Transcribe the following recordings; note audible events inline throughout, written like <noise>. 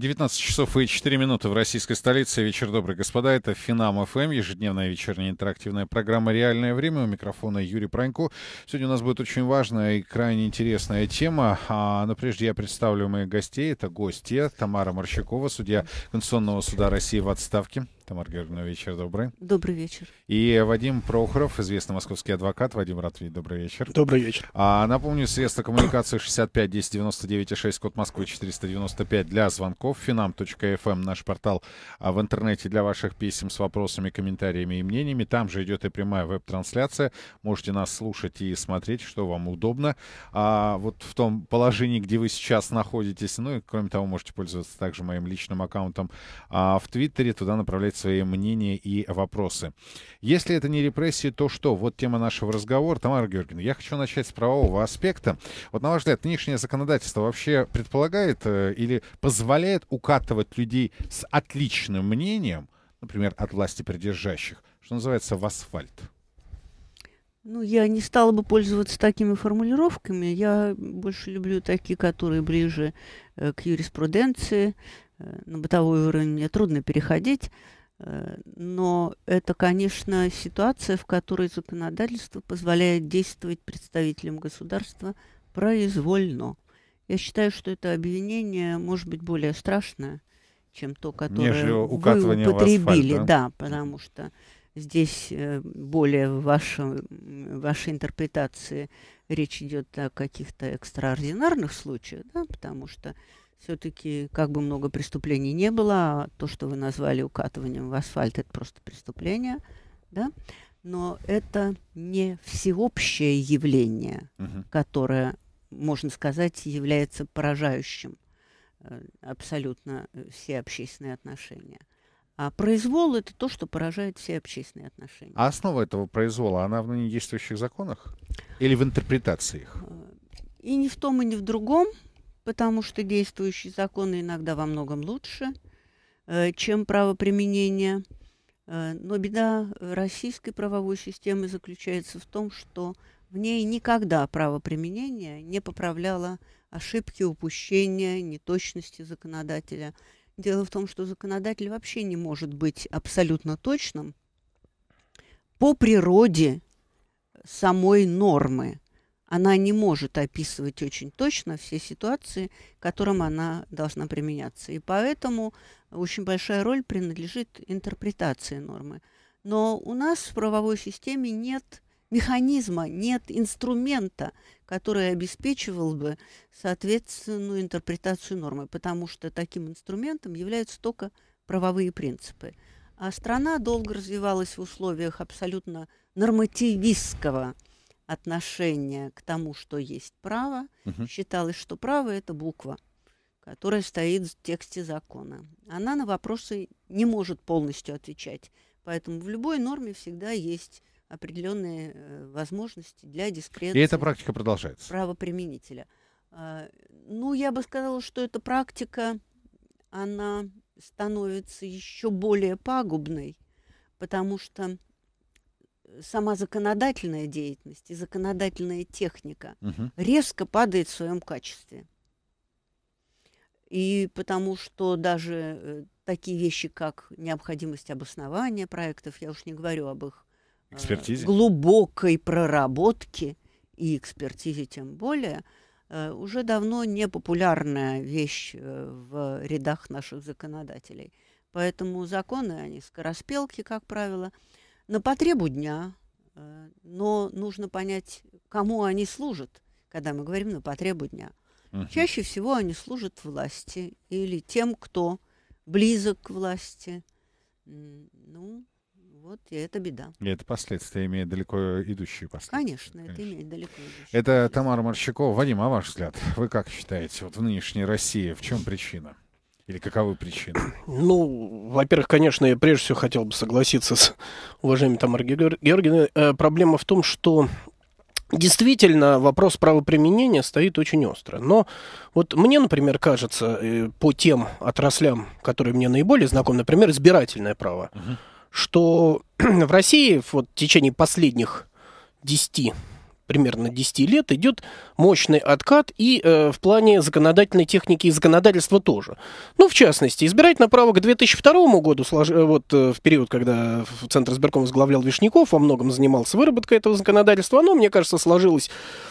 19 часов и 4 минуты в российской столице. Вечер добрый, господа. Это Финам ФМ, эм», ежедневная вечерняя интерактивная программа «Реальное время». У микрофона Юрий Пронько. Сегодня у нас будет очень важная и крайне интересная тема. А, но прежде я представлю моих гостей. Это гости Тамара Морщакова, судья Конституционного суда России в отставке. Тамара Георгиевна, вечер добрый. Добрый вечер. И Вадим Прохоров, известный московский адвокат. Вадим Ратвий, добрый вечер. Добрый вечер. А, напомню, средства коммуникации 65 10 99 6, код Москвы 495 для звонков. Финам.фм, эм, наш портал а в интернете для ваших писем с вопросами, комментариями и мнениями. Там же идет и прямая веб-трансляция. Можете нас слушать и смотреть, что вам удобно. А вот в том положении, где вы сейчас находитесь, ну и кроме того, можете пользоваться также моим личным аккаунтом а в Твиттере. Туда направляйте свои мнения и вопросы. Если это не репрессии, то что? Вот тема нашего разговора. Тамара Георгиевна, я хочу начать с правового аспекта. Вот, на ваш взгляд, нынешнее законодательство вообще предполагает э, или позволяет укатывать людей с отличным мнением, например, от власти придержащих, что называется, в асфальт? Ну, я не стала бы пользоваться такими формулировками. Я больше люблю такие, которые ближе э, к юриспруденции. Э, на бытовой уровень мне трудно переходить. Э, но это, конечно, ситуация, в которой законодательство позволяет действовать представителям государства произвольно. Я считаю, что это обвинение может быть более страшное, чем то, которое вы употребили. Асфальт, да? да, потому что здесь э, более в вашем, вашей интерпретации речь идет о каких-то экстраординарных случаях, да, потому что все-таки, как бы много преступлений не было, а то, что вы назвали укатыванием в асфальт, это просто преступление, да? Но это не всеобщее явление, угу. которое, можно сказать, является поражающим э, абсолютно э, все общественные отношения. А произвол это то, что поражает все общественные отношения. А основа этого произвола, она в ныне действующих законах или в интерпретациях э, И не в том, и не в другом потому что действующие законы иногда во многом лучше, э, чем право применения. Э, но беда э, российской правовой системы заключается в том, что в ней никогда право применения не поправляло ошибки, упущения, неточности законодателя. Дело в том, что законодатель вообще не может быть абсолютно точным по природе самой нормы она не может описывать очень точно все ситуации, которым она должна применяться. И поэтому очень большая роль принадлежит интерпретации нормы. Но у нас в правовой системе нет механизма, нет инструмента, который обеспечивал бы соответственную интерпретацию нормы, потому что таким инструментом являются только правовые принципы. А страна долго развивалась в условиях абсолютно нормативистского отношение к тому, что есть право, угу. считалось, что право это буква, которая стоит в тексте закона. Она на вопросы не может полностью отвечать, поэтому в любой норме всегда есть определенные э, возможности для дискреции. И эта практика продолжается. Правоприменителя. А, ну, я бы сказала, что эта практика, она становится еще более пагубной, потому что сама законодательная деятельность и законодательная техника угу. резко падает в своем качестве. И потому что даже э, такие вещи, как необходимость обоснования проектов, я уж не говорю об их э, экспертизе. глубокой проработке и экспертизе тем более, э, уже давно не популярная вещь в рядах наших законодателей. Поэтому законы, они скороспелки, как правило на потребу дня, э, но нужно понять, кому они служат, когда мы говорим на потребу дня. Угу. Чаще всего они служат власти или тем, кто близок к власти. Ну, вот, и это беда. И это последствия имеет далеко идущие последствия. Конечно, конечно. это имеет далеко идущие. Это Тамара Морщакова. Вадим, а ваш взгляд, вы как считаете, вот в нынешней России в чем причина? Или каковы причины? <clears throat> Ну, во-первых, конечно, я прежде всего хотел бы согласиться с уважаемой Тамарой Георгиевной. Э, проблема в том, что Действительно, вопрос правоприменения стоит очень остро. Но вот мне, например, кажется, э, по тем отраслям, которые мне наиболее знакомы, например, избирательное право, угу. что <clears throat> в России вот, в течение последних 10 примерно 10 лет идет мощный откат и э, в плане законодательной техники и законодательства тоже. Ну, в частности, избирательное право к 2002 году, э, вот э, в период, когда Центр избирком возглавлял Вишняков, во многом занимался выработкой этого законодательства, оно, мне кажется, сложилось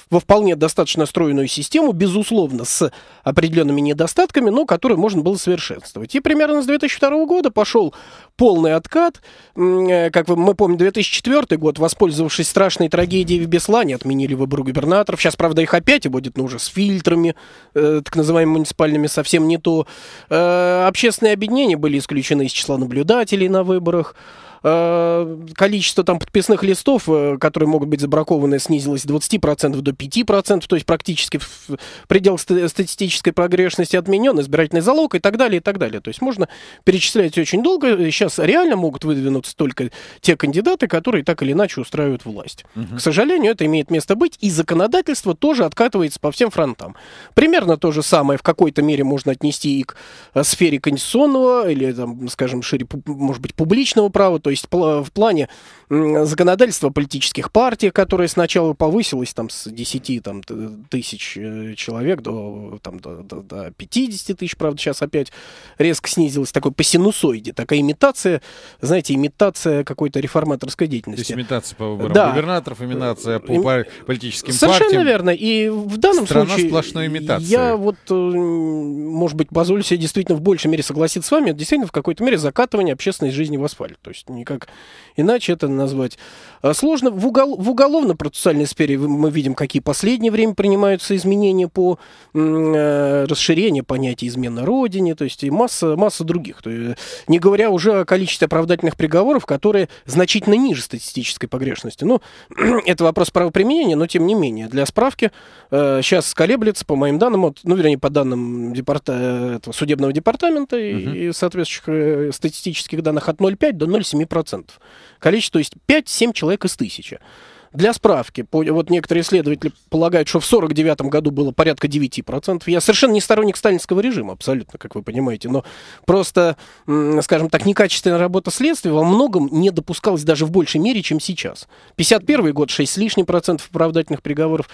во вполне достаточно стройную систему, безусловно, с определенными недостатками, но которые можно было совершенствовать. И примерно с 2002 года пошел полный откат. Э, как мы помним, 2004 год, воспользовавшись страшной трагедией в Беслане, отменили выборы губернаторов. Сейчас, правда, их опять будет, но ну, уже с фильтрами, э, так называемыми муниципальными, совсем не то. Э, общественные объединения были исключены из числа наблюдателей на выборах. Э, количество там подписных листов, э, которые могут быть забракованы, снизилось с 20% до 5%, то есть практически в предел статистической погрешности отменен, избирательный залог и так далее, и так далее. То есть можно перечислять очень долго. Сейчас реально могут выдвинуться только те кандидаты, которые так или иначе устраивают власть. Угу. К сожалению, это имеет место быть, и законодательство тоже откатывается по всем фронтам. Примерно то же самое в какой-то мере можно отнести и к э, сфере конституционного или, там, скажем, шире, может быть, публичного права, то есть в плане законодательства политических партий, которое сначала повысилось там, с 10 там, тысяч э, человек до, там, до, до, до 50 тысяч, правда, сейчас опять резко снизилось, такой по синусоиде, такая имитация, знаете, имитация какой-то реформаторской деятельности. То есть имитация по выборам да. губернаторов, имитация по, э, по э, политическим Совершенно партиям. Совершенно верно. И в данном Страна случае... сплошной имитация. Я вот, может быть, позволю себе действительно в большей мере согласиться с вами, это действительно в какой-то мере закатывание общественной жизни в асфальт. То есть никак иначе это назвать. А, сложно. В, угол, в уголовно-процессуальной сфере мы видим, какие последнее время принимаются изменения по э, расширению понятия измена родине, то есть и масса, масса других. То есть, не говоря уже о количестве оправдательных приговоров, которые значительно ниже статистической погрешности. Ну, <clears throat> это вопрос правоприменения, но тем не менее. Для справки э, сейчас колеблется, по моим данным, от, ну, вернее, по данным департа, э, этого, судебного департамента угу. и, и соответствующих э, статистических данных от 0,5 до 0,7%. 5%. Количество, то есть 5-7 человек из тысячи. Для справки, вот некоторые исследователи полагают, что в 49 году было порядка 9%. Я совершенно не сторонник сталинского режима, абсолютно, как вы понимаете, но просто, скажем так, некачественная работа следствия во многом не допускалась даже в большей мере, чем сейчас. 51 год 6 с лишним процентов оправдательных приговоров.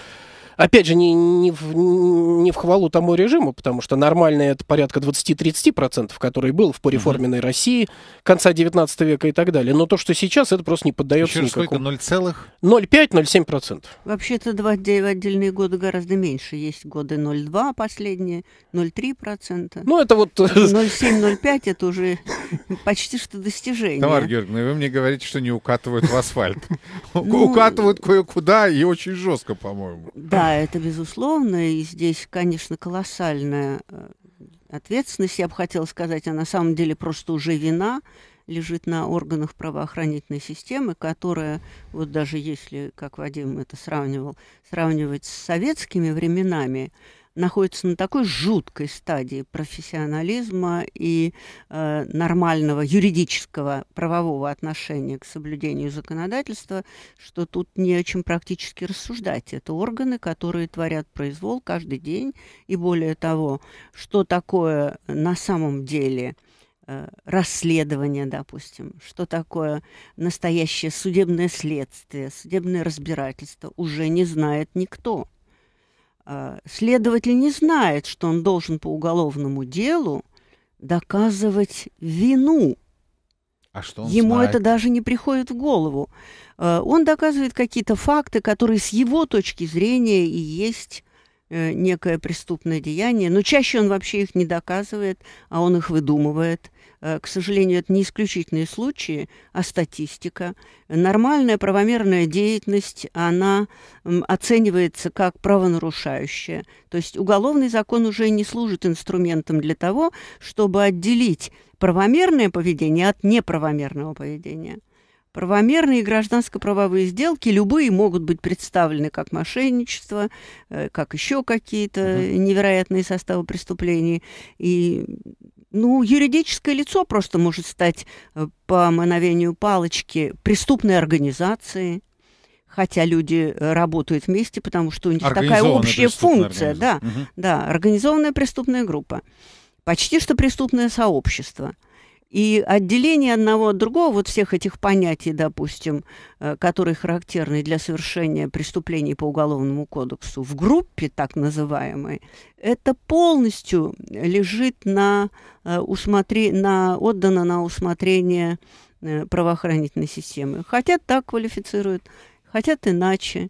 Опять же, не, не, в, не в хвалу тому режиму, потому что нормальный это порядка 20-30%, который был в пореформенной mm России конца 19 века и так далее. Но то, что сейчас, это просто не поддается Еще никакому. сколько? 0,5-0,7%. Вообще-то два отдельные годы гораздо меньше. Есть годы 0,2 последние, 0,3%. Ну, это вот... 0,7-0,5 э, это уже почти что достижение. Тамара Георгиевна, вы мне говорите, что не укатывают в асфальт. Ну, укатывают кое-куда и очень жестко, по-моему. Да, да, это безусловно, и здесь, конечно, колоссальная э, ответственность, я бы хотела сказать, а на самом деле просто уже вина лежит на органах правоохранительной системы, которая, вот даже если, как Вадим это сравнивал, сравнивать с советскими временами, находится на такой жуткой стадии профессионализма и э, нормального юридического правового отношения к соблюдению законодательства, что тут не о чем практически рассуждать. Это органы, которые творят произвол каждый день. И более того, что такое на самом деле э, расследование, допустим, что такое настоящее судебное следствие, судебное разбирательство, уже не знает никто. А, следователь не знает, что он должен по уголовному делу доказывать вину. А что он Ему знает? это даже не приходит в голову. А, он доказывает какие-то факты, которые с его точки зрения и есть Э, некое преступное деяние, но чаще он вообще их не доказывает, а он их выдумывает. Э, к сожалению, это не исключительные случаи, а статистика. Нормальная правомерная деятельность, она оценивается как правонарушающая. То есть уголовный закон уже не служит инструментом для того, чтобы отделить правомерное поведение от неправомерного поведения. Правомерные гражданско-правовые сделки, любые могут быть представлены как мошенничество, э, как еще какие-то угу. невероятные составы преступлений. И ну, юридическое лицо просто может стать э, по мановению палочки преступной организацией, хотя люди работают вместе, потому что у них такая общая функция, да, угу. да, организованная преступная группа, почти что преступное сообщество. И отделение одного от другого, вот всех этих понятий, допустим, э, которые характерны для совершения преступлений по Уголовному кодексу в группе так называемой, это полностью лежит на, э, усмотри, на отдано на усмотрение э, правоохранительной системы. Хотят так квалифицируют, хотят иначе.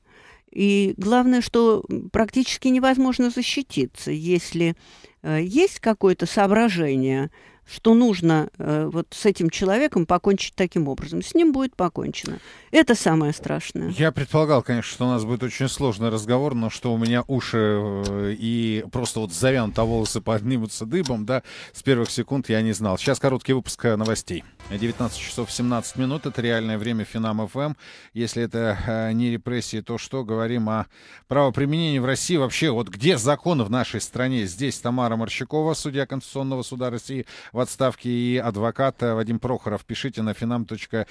И главное, что практически невозможно защититься, если есть какое-то соображение – что нужно э, вот с этим человеком покончить таким образом. С ним будет покончено. Это самое страшное. Я предполагал, конечно, что у нас будет очень сложный разговор, но что у меня уши э, и просто вот завянут, а волосы поднимутся дыбом, да, с первых секунд я не знал. Сейчас короткий выпуск э, новостей. 19 часов 17 минут. Это реальное время Финам ФМ. Эм. Если это э, не репрессии, то что? Говорим о правоприменении в России. Вообще, вот где закон в нашей стране? Здесь Тамара Морщакова, судья Конституционного суда России, в отставке и адвокат Вадим Прохоров. Пишите на finam.fm.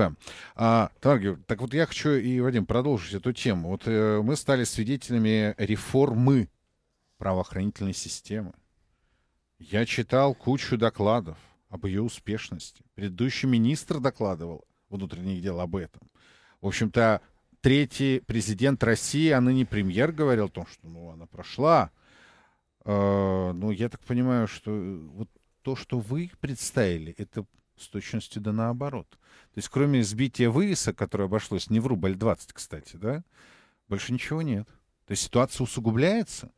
Эм. А, Тарги, так вот я хочу и, Вадим, продолжить эту тему. Вот э, мы стали свидетелями реформы правоохранительной системы. Я читал кучу докладов об ее успешности. Предыдущий министр докладывал внутренних дел об этом. В общем-то, третий президент России, а ныне премьер, говорил о том, что ну, она прошла. Э, ну, я так понимаю, что э, вот то, что вы представили, это с точностью да наоборот. То есть кроме сбития вывеса, которое обошлось не в рубль 20, кстати, да, больше ничего нет. То есть ситуация усугубляется?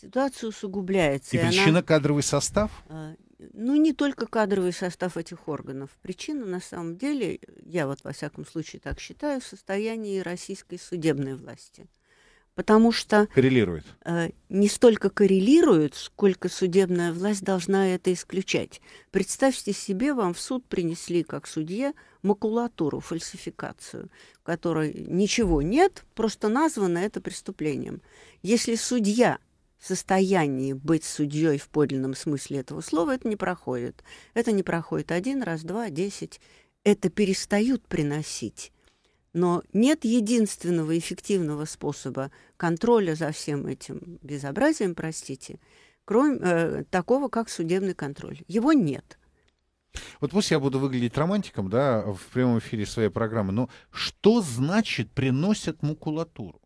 Ситуация усугубляется. И, и причина она... кадровый состав? А, ну, не только кадровый состав этих органов. Причина, на самом деле, я вот во всяком случае так считаю, в состоянии российской судебной власти – потому что коррелирует. Э, не столько коррелирует, сколько судебная власть должна это исключать. Представьте себе, вам в суд принесли как судье макулатуру, фальсификацию, в которой ничего нет, просто названо это преступлением. Если судья в состоянии быть судьей в подлинном смысле этого слова, это не проходит. Это не проходит один раз, два, десять. Это перестают приносить но нет единственного эффективного способа контроля за всем этим безобразием, простите, кроме э, такого, как судебный контроль. Его нет. Вот пусть я буду выглядеть романтиком, да, в прямом эфире своей программы, но что значит приносят макулатуру?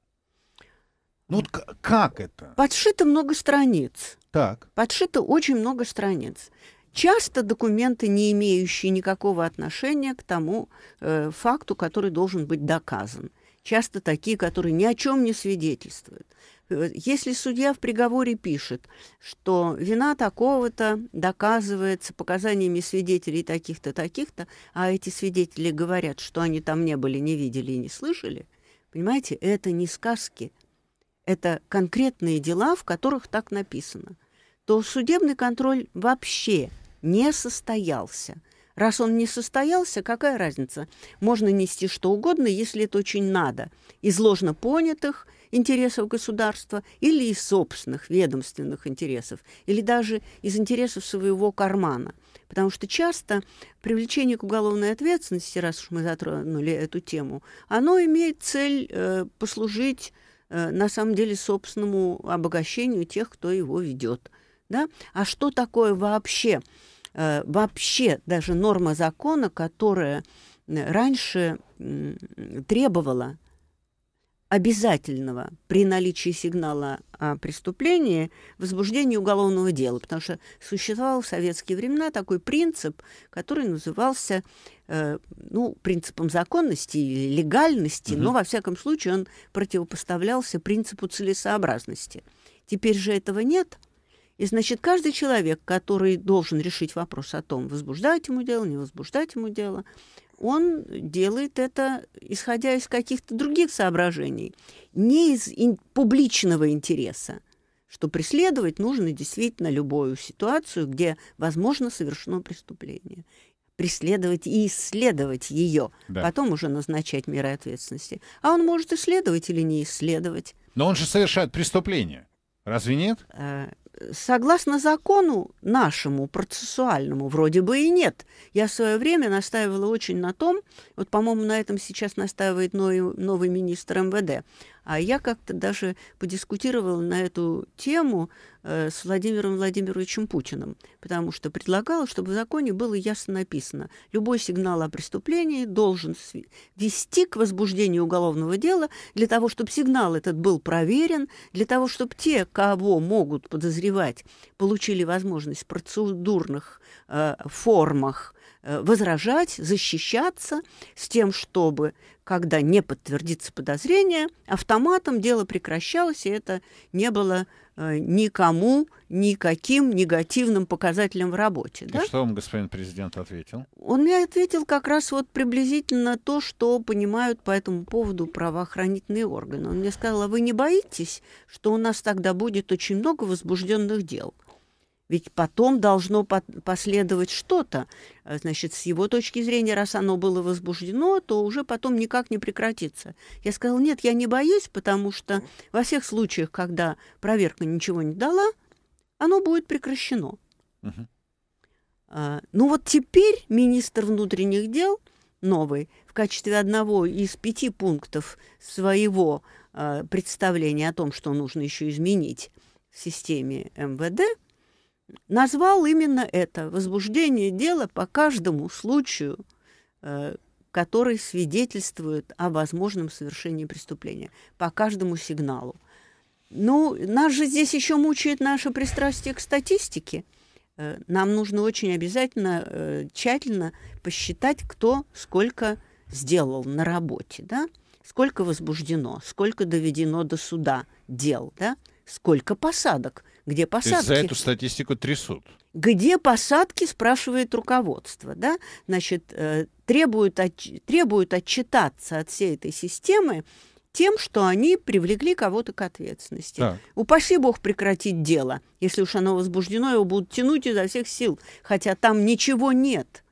Ну вот как это? Подшито много страниц. Так. Подшито очень много страниц. Часто документы, не имеющие никакого отношения к тому э, факту, который должен быть доказан. Часто такие, которые ни о чем не свидетельствуют. Э, если судья в приговоре пишет, что вина такого-то доказывается показаниями свидетелей таких-то, таких-то, а эти свидетели говорят, что они там не были, не видели и не слышали, понимаете, это не сказки, это конкретные дела, в которых так написано, то судебный контроль вообще не состоялся. Раз он не состоялся, какая разница? Можно нести что угодно, если это очень надо. Из ложно понятых интересов государства или из собственных ведомственных интересов, или даже из интересов своего кармана. Потому что часто привлечение к уголовной ответственности, раз уж мы затронули эту тему, оно имеет цель э, послужить э, на самом деле собственному обогащению тех, кто его ведет. Да? А что такое вообще? Э, вообще даже норма закона, которая э, раньше требовала обязательного при наличии сигнала о преступлении возбуждения уголовного дела, потому что существовал в советские времена такой принцип, который назывался э, ну, принципом законности или легальности, угу. но во всяком случае он противопоставлялся принципу целесообразности. Теперь же этого нет, и, значит, каждый человек, который должен решить вопрос о том, возбуждать ему дело, не возбуждать ему дело, он делает это, исходя из каких-то других соображений, не из ин- публичного интереса, что преследовать нужно действительно любую ситуацию, где, возможно, совершено преступление преследовать и исследовать ее, да. потом уже назначать меры ответственности. А он может исследовать или не исследовать. Но он же совершает преступление. Разве нет? А, Согласно закону нашему процессуальному вроде бы и нет. Я в свое время настаивала очень на том, вот, по-моему, на этом сейчас настаивает новый, новый министр МВД, а я как-то даже подискутировала на эту тему э, с Владимиром Владимировичем Путиным, потому что предлагала, чтобы в законе было ясно написано, любой сигнал о преступлении должен вести к возбуждению уголовного дела для того, чтобы сигнал этот был проверен, для того, чтобы те, кого могут подозревать, получили возможность в процедурных э, формах э, возражать, защищаться с тем, чтобы когда не подтвердится подозрение, автоматом дело прекращалось, и это не было э, никому никаким негативным показателем в работе. И да? что вам господин президент ответил? Он мне ответил как раз вот приблизительно то, что понимают по этому поводу правоохранительные органы. Он мне сказал, а вы не боитесь, что у нас тогда будет очень много возбужденных дел? Ведь потом должно последовать что-то. Э, значит, с его точки зрения, раз оно было возбуждено, то уже потом никак не прекратится. Я сказала, нет, я не боюсь, потому что во всех случаях, когда проверка ничего не дала, оно будет прекращено. А, ну вот теперь министр внутренних дел новый в качестве одного из пяти пунктов своего а, представления о том, что нужно еще изменить в системе МВД – назвал именно это – возбуждение дела по каждому случаю, э, который свидетельствует о возможном совершении преступления, по каждому сигналу. Ну, нас же здесь еще мучает наше пристрастие к статистике. Э, нам нужно очень обязательно э, тщательно посчитать, кто сколько сделал на работе, да? сколько возбуждено, сколько доведено до суда дел, да? сколько посадок – где посадки. То есть за эту статистику трясут. Где посадки, спрашивает руководство. Да? Значит, э, требуют, отч... требуют отчитаться от всей этой системы тем, что они привлекли кого-то к ответственности. Так. Упаси бог прекратить дело. Если уж оно возбуждено, его будут тянуть изо всех сил, хотя там ничего нет.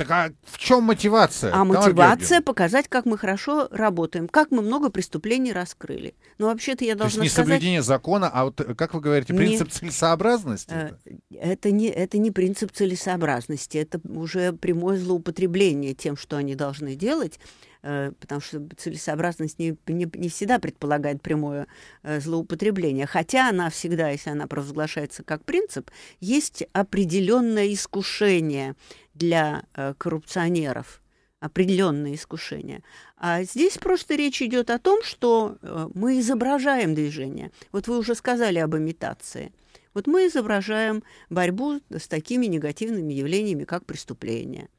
Так а в чем мотивация? А мотивация показать, как мы хорошо работаем, как мы много преступлений раскрыли. Но ну, вообще-то я должна То есть не сказать... соблюдение закона, а вот, э, как вы говорите, принцип не... целесообразности? Э, это не, это не принцип целесообразности, это уже прямое злоупотребление тем, что они должны делать. Э, потому что целесообразность не, не, не всегда предполагает прямое э, злоупотребление. Хотя она всегда, если она провозглашается как принцип, есть определенное искушение для э, коррупционеров определенное искушение. А здесь просто речь идет о том, что мы изображаем движение. Вот вы уже сказали об имитации. Вот мы изображаем борьбу с такими негативными явлениями, как преступление –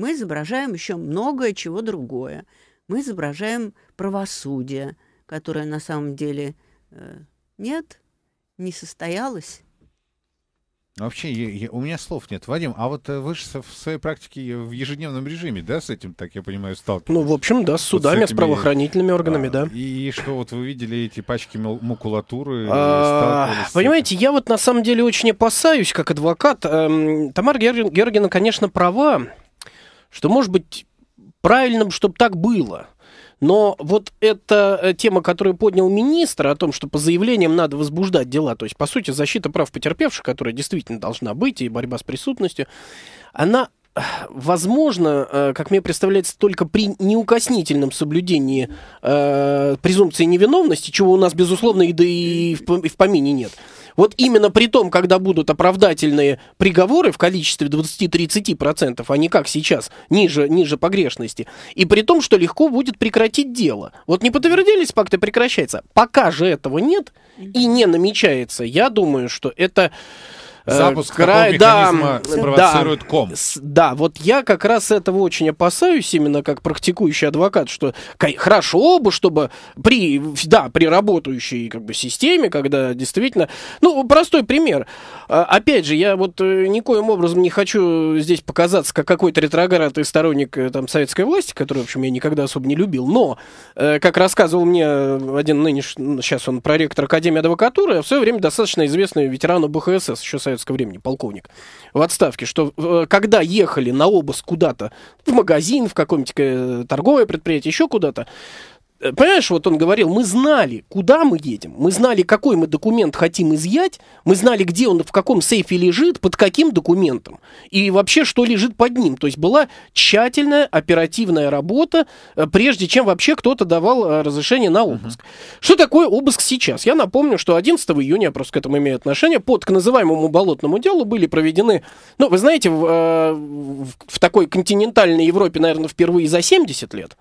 мы изображаем еще многое чего другое. Мы изображаем правосудие, которое на самом деле э, нет, не состоялось. Вообще, я, я, у меня слов нет. Вадим, а вот э, вы же в своей практике в ежедневном режиме, да, с этим, так я понимаю, сталкивались? Ну, в общем, да, с судами, вот с, этими, с правоохранительными а, органами, а, да. И, и что, вот вы видели эти пачки макулатуры? Э, а, понимаете, я вот на самом деле очень опасаюсь, как адвокат. Эм, Тамара Георгиевна, конечно, права что, может быть, правильным, чтобы так было. Но вот эта э, тема, которую поднял министр, о том, что по заявлениям надо возбуждать дела, то есть, по сути, защита прав потерпевших, которая действительно должна быть, и борьба с преступностью, она э, возможно, э, как мне представляется, только при неукоснительном соблюдении э, презумпции невиновности, чего у нас, безусловно, и, да и в, и в помине нет – вот именно при том, когда будут оправдательные приговоры в количестве 20-30%, а не как сейчас, ниже, ниже погрешности, и при том, что легко будет прекратить дело. Вот не подтвердились факты, прекращается. Пока же этого нет и не намечается, я думаю, что это... Э, Запуск край, да, спровоцирует да, ком. С, да, вот я как раз этого очень опасаюсь, именно как практикующий адвокат, что хорошо бы, чтобы при, да, при работающей как бы системе, когда действительно... Ну, простой пример. А, опять же, я вот э, никоим образом не хочу здесь показаться как какой-то ретроград и сторонник э, там советской власти, которую, в общем, я никогда особо не любил, но, как рассказывал мне один нынешний, сейчас он проректор Академии адвокатуры, а в свое время достаточно известный ветеран БХСС, еще Совет советского времени полковник в отставке, что э, когда ехали на обыск куда-то, в магазин, в какое-нибудь э, торговое предприятие, еще куда-то, понимаешь, вот он говорил, мы знали, куда мы едем, мы знали, какой мы документ хотим изъять, мы знали, где он, в каком сейфе лежит, под каким документом, и вообще, что лежит под ним. То есть была тщательная оперативная работа, э, прежде чем вообще кто-то давал э, разрешение на обыск. Угу. Что такое обыск сейчас? Я напомню, что 11 июня, просто к этому имею отношение, под так называемому болотному делу были проведены, ну, вы знаете, в, э, в такой континентальной Европе, наверное, впервые за 70 лет,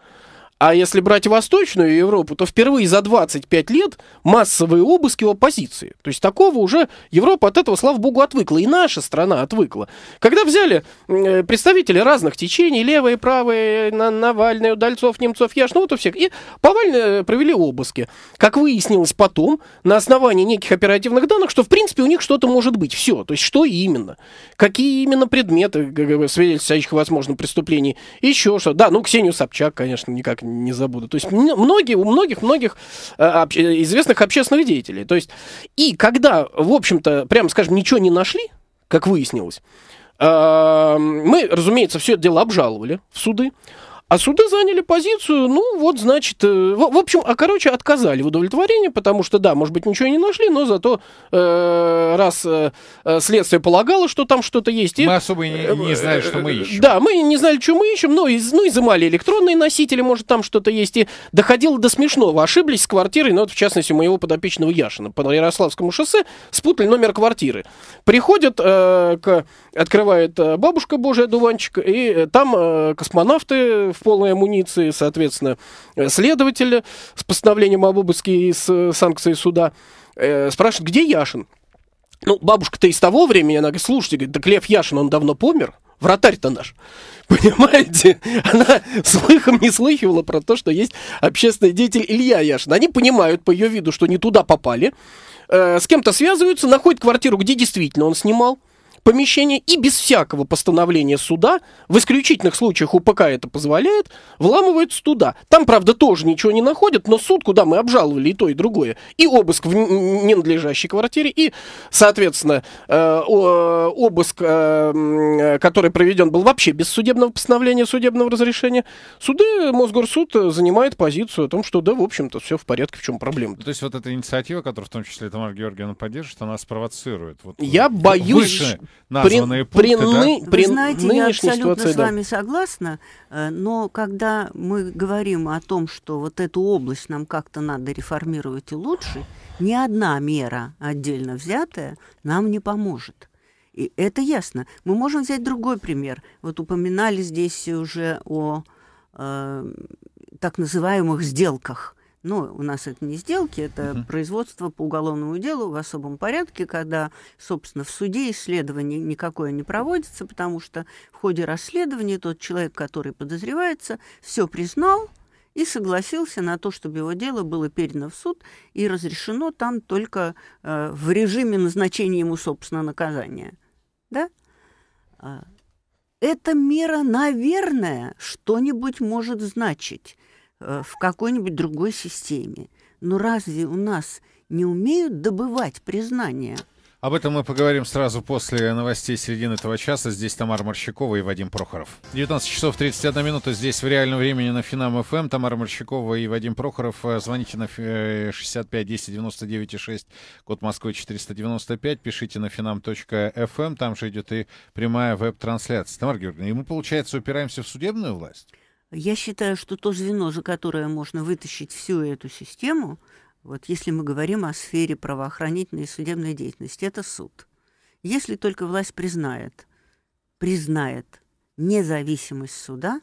а если брать Восточную Европу, то впервые за 25 лет массовые обыски у оппозиции. То есть такого уже Европа от этого, слава богу, отвыкла. И наша страна отвыкла. Когда взяли э, представители разных течений, левые, правые, на, Навальный, Удальцов, Немцов, Яш, вот у всех, и повально э, провели обыски. Как выяснилось потом, на основании неких оперативных данных, что в принципе у них что-то может быть. Все. То есть что именно? Какие именно предметы свидетельствующих возможном преступлении? Еще что? Да, ну Ксению Собчак, конечно, никак не забуду. То есть многие, у многих-многих э, известных общественных деятелей. То есть, и когда, в общем-то, прямо скажем, ничего не нашли, как выяснилось, э, мы, разумеется, все это дело обжаловали в суды. А суды заняли позицию, ну вот, значит, э, в, в общем, а короче, отказали в удовлетворении, потому что, да, может быть, ничего не нашли, но зато э, раз э, э следствие полагало, что там что-то есть. Мы и, особо не, э, не знали, что мы э, ищем. Да, мы не знали, что мы ищем, но из, ну, изымали ну, электронные носители, может, там что-то есть. И доходило до смешного. Ошиблись с квартирой, ну, вот, в частности, моего подопечного Яшина по Ярославскому шоссе, спутали номер квартиры. Приходят, э, к, открывает бабушка Божия дуванчик, и там э, космонавты в полной амуниции, соответственно, э, следователя с постановлением об обыске и с э, санкцией суда. Э, спрашивают, где Яшин? Ну, бабушка-то из того времени, она говорит, слушайте, говорит, так Лев Яшин, он давно помер, вратарь-то наш. <laughs> Понимаете? Она <laughs> слыхом не слыхивала про то, что есть общественный деятель Илья Яшин. Они понимают по ее виду, что не туда попали, э, с кем-то связываются, находят квартиру, где действительно он снимал, помещение и без всякого постановления суда, в исключительных случаях УПК это позволяет, вламываются туда. Там, правда, тоже ничего не находят, но суд, куда мы обжаловали и то, и другое, и обыск в ненадлежащей квартире, и, соответственно, э, э обыск, э, э, который проведен был вообще без судебного постановления, судебного разрешения, суды, Мосгорсуд занимает позицию о том, что да, в общем-то, все в порядке, в чем проблема. -то. есть вот эта инициатива, которую в том числе Тамара Георгиевна поддерживает, она спровоцирует. Вот, Я боюсь, выше, названные при, пункты, при, да? При Вы знаете, я абсолютно с вами да. согласна, э, но когда мы говорим о том, что вот эту область нам как-то надо реформировать и лучше, ни одна мера отдельно взятая нам не поможет. И это ясно. Мы можем взять другой пример. Вот упоминали здесь уже о э, так называемых сделках но у нас это не сделки, это угу. производство по уголовному делу в особом порядке, когда, собственно, в суде исследование никакое не проводится, потому что в ходе расследования тот человек, который подозревается, все признал, и согласился на то, чтобы его дело было передано в суд и разрешено там только э, в режиме назначения ему, собственно, наказания. Да? А, Эта мера, наверное, что-нибудь может значить. Э, в какой-нибудь другой системе. Но разве у нас не умеют добывать признания? Об этом мы поговорим сразу после новостей середины этого часа. Здесь Тамара Морщикова и Вадим Прохоров. 19 часов 31 минута здесь в реальном времени на Финам ФМ. Эм. Тамара Морщикова и Вадим Прохоров. Э, звоните на 65 10 99 6, код Москвы 495. Пишите на finam.fm. Эм. Там же идет и прямая веб-трансляция. Тамара Георгиевна, и мы, получается, упираемся в судебную власть? Я считаю, что то звено, за которое можно вытащить всю эту систему, вот если мы говорим о сфере правоохранительной и судебной деятельности, это суд. Если только власть признает, признает независимость суда,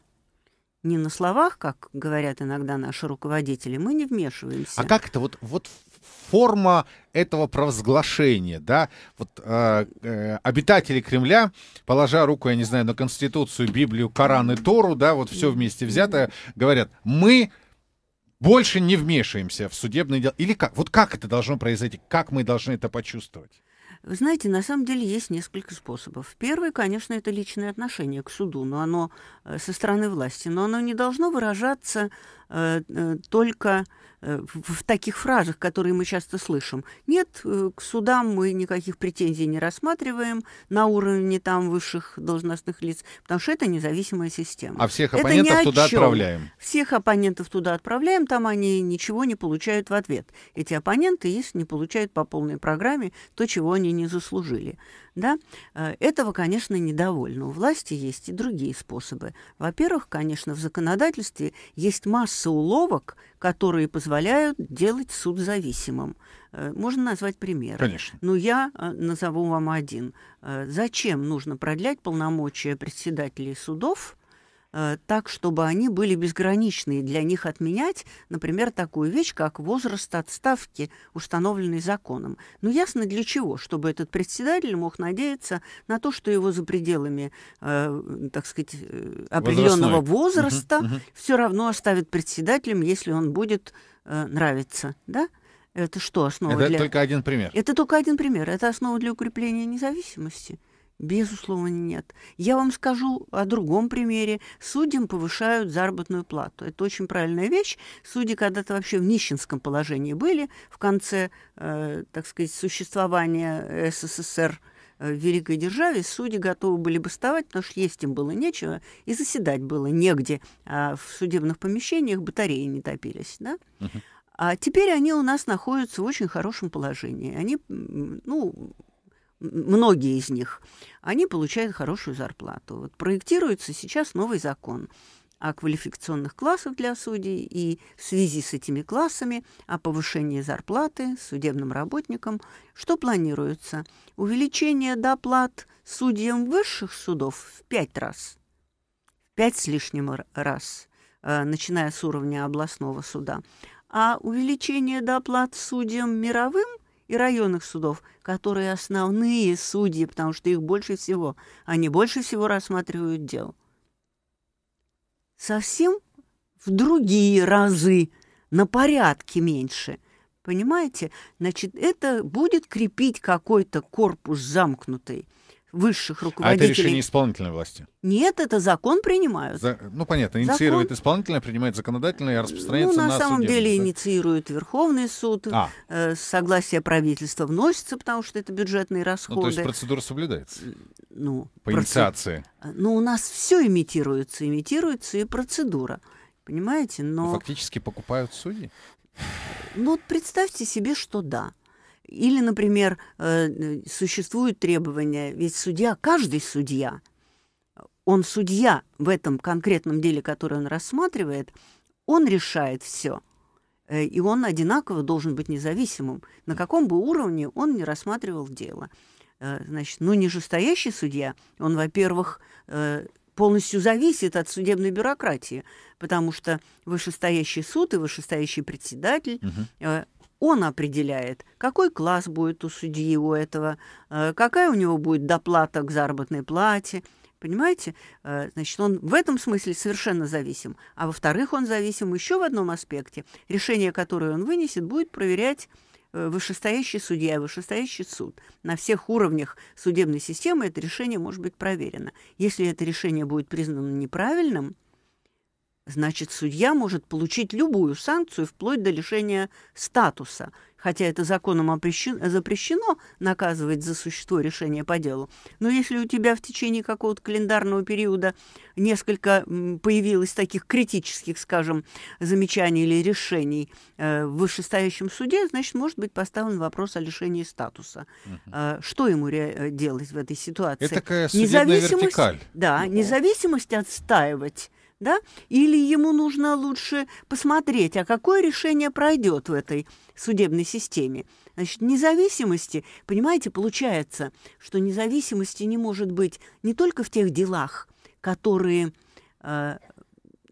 не на словах, как говорят иногда наши руководители, мы не вмешиваемся. А как это вот, вот форма этого провозглашения, да, вот э, э, обитатели Кремля, положа руку, я не знаю, на Конституцию, Библию, Коран и Тору, да, вот все вместе взятое, говорят, мы больше не вмешиваемся в судебные дела Или как? Вот как это должно произойти? Как мы должны это почувствовать? Вы знаете, на самом деле есть несколько способов. Первый, конечно, это личное отношение к суду, но оно э, со стороны власти, но оно не должно выражаться Э, э, только э, в таких фразах, которые мы часто слышим. Нет, к судам мы никаких претензий не рассматриваем на уровне там высших должностных лиц, потому что это независимая система. А всех оппонентов туда отправляем? Всех оппонентов туда отправляем, там они ничего не получают в ответ. Эти оппоненты, если не получают по полной программе то, чего они не заслужили. Да? Э, этого, конечно, недовольно. У власти есть и другие способы. Во-первых, конечно, в законодательстве есть масса уловок, которые позволяют делать суд зависимым. Э, можно назвать примеры. Конечно. Но ну, я э, назову вам один. Зачем нужно продлять полномочия председателей судов Э, так, чтобы они были безграничны, и для них отменять, например, такую вещь, как возраст отставки, установленный законом. Но ну, ясно для чего, чтобы этот председатель мог надеяться на то, что его за пределами, э, так сказать, э, определенного возраста угу, угу. все равно оставят председателем, если он будет э, нравиться, да? Это что основа это для... Это только один пример. Это только один пример. Это основа для укрепления независимости. Безусловно, нет. Я вам скажу о другом примере. Судьям повышают заработную плату. Это очень правильная вещь. Судьи когда-то вообще в нищенском положении были в конце, э, так сказать, существования СССР э, в великой державе судьи готовы были бы бастовать, потому что есть им было нечего, и заседать было негде. А в судебных помещениях батареи не топились. Да? Uh-huh. А теперь они у нас находятся в очень хорошем положении. Они, ну, многие из них, они получают хорошую зарплату. Вот проектируется сейчас новый закон о квалификационных классах для судей и в связи с этими классами о повышении зарплаты судебным работникам. Что планируется? Увеличение доплат судьям высших судов в пять раз, в пять с лишним раз, э, начиная с уровня областного суда. А увеличение доплат судьям мировым – и районных судов, которые основные судьи, потому что их больше всего, они больше всего рассматривают дел. Совсем в другие разы, на порядке меньше. Понимаете? Значит, это будет крепить какой-то корпус замкнутый – высших руководителей. А это решение исполнительной власти? Нет, это закон принимают. За, ну, понятно, инициирует закон... исполнительное, принимает законодательное, распространяется ну, на, на самом судебный, деле да? инициирует Верховный суд, а. э, согласие правительства вносится, потому что это бюджетные расходы. Ну, то есть процедура соблюдается? Ну, По проц... инициации? А, ну, у нас все имитируется, имитируется и процедура. Понимаете, но... Ну, фактически покупают судьи? Ну вот представьте себе, что да. Или, например, э, существуют требования, ведь судья, каждый судья, он судья в этом конкретном деле, которое он рассматривает, он решает все. Э, и он одинаково должен быть независимым. На каком бы уровне он не рассматривал дело. Э, значит, ну, нижестоящий судья, он, во-первых, полностью зависит от судебной бюрократии, потому что вышестоящий суд и вышестоящий председатель, угу. Он определяет, какой класс будет у судьи у этого, э, какая у него будет доплата к заработной плате. Понимаете? Э, значит, он в этом смысле совершенно зависим. А во-вторых, он зависим еще в одном аспекте. Решение, которое он вынесет, будет проверять э, вышестоящий судья и вышестоящий суд. На всех уровнях судебной системы это решение может быть проверено. Если это решение будет признано неправильным – Значит, судья может получить любую санкцию вплоть до лишения статуса, хотя это законом опрещено, запрещено наказывать за существо решения по делу. Но если у тебя в течение какого-то календарного периода несколько появилось таких критических, скажем, замечаний или решений э, в вышестоящем суде, значит, может быть поставлен вопрос о лишении статуса. Угу. Что ему э, делать в этой ситуации? Это такая независимость, вертикаль. Да, независимость отстаивать да? Или ему нужно лучше посмотреть, а какое решение пройдет в этой судебной системе? Значит, независимости, понимаете, получается, что независимости не может быть не только в тех делах, которые э,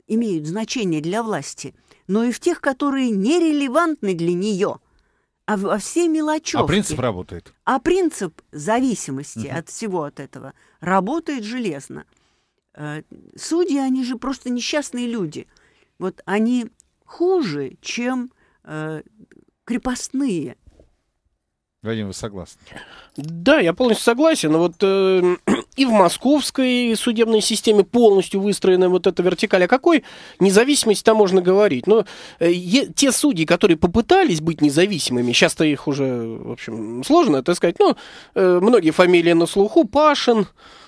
имеют значение для власти, но и в тех, которые нерелевантны для нее – а во а все мелочи. А принцип работает. А принцип зависимости угу. от всего от этого работает железно. Э, судьи, они же просто несчастные люди. Вот они хуже, чем э, крепостные. Вадим, вы согласны? Да, я полностью согласен. Но Вот э, <clears throat> и в московской судебной системе полностью выстроена вот эта вертикаль. О какой независимости там можно говорить? Но э, те судьи, которые попытались быть независимыми, сейчас-то их уже, в общем, сложно это сказать, но ну, э, многие фамилии на слуху, Пашин, э,